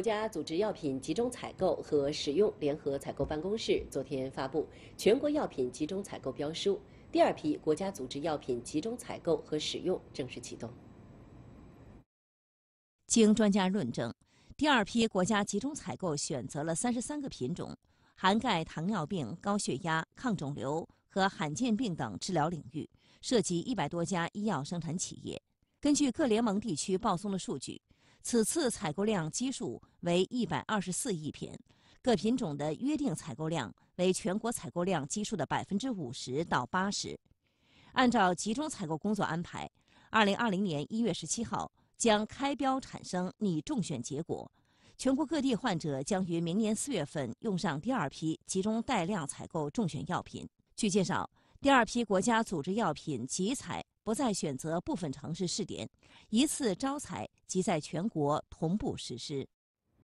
国家组织药品集中采购和使用联合采购办公室昨天发布全国药品集中采购标书，第二批国家组织药品集中采购和使用正式启动。经专家论证，第二批国家集中采购选择了三十三个品种，涵盖糖尿病、高血压、抗肿瘤和罕见病等治疗领域，涉及一百多家医药生产企业。根据各联盟地区报送的数据。此次采购量基数为一百二十四亿片，各品种的约定采购量为全国采购量基数的百分之五十到八十。按照集中采购工作安排，二零二零年一月十七号将开标产生拟中选结果，全国各地患者将于明年四月份用上第二批集中带量采购中选药品。据介绍。第二批国家组织药品集采不再选择部分城市试点，一次招采即在全国同步实施。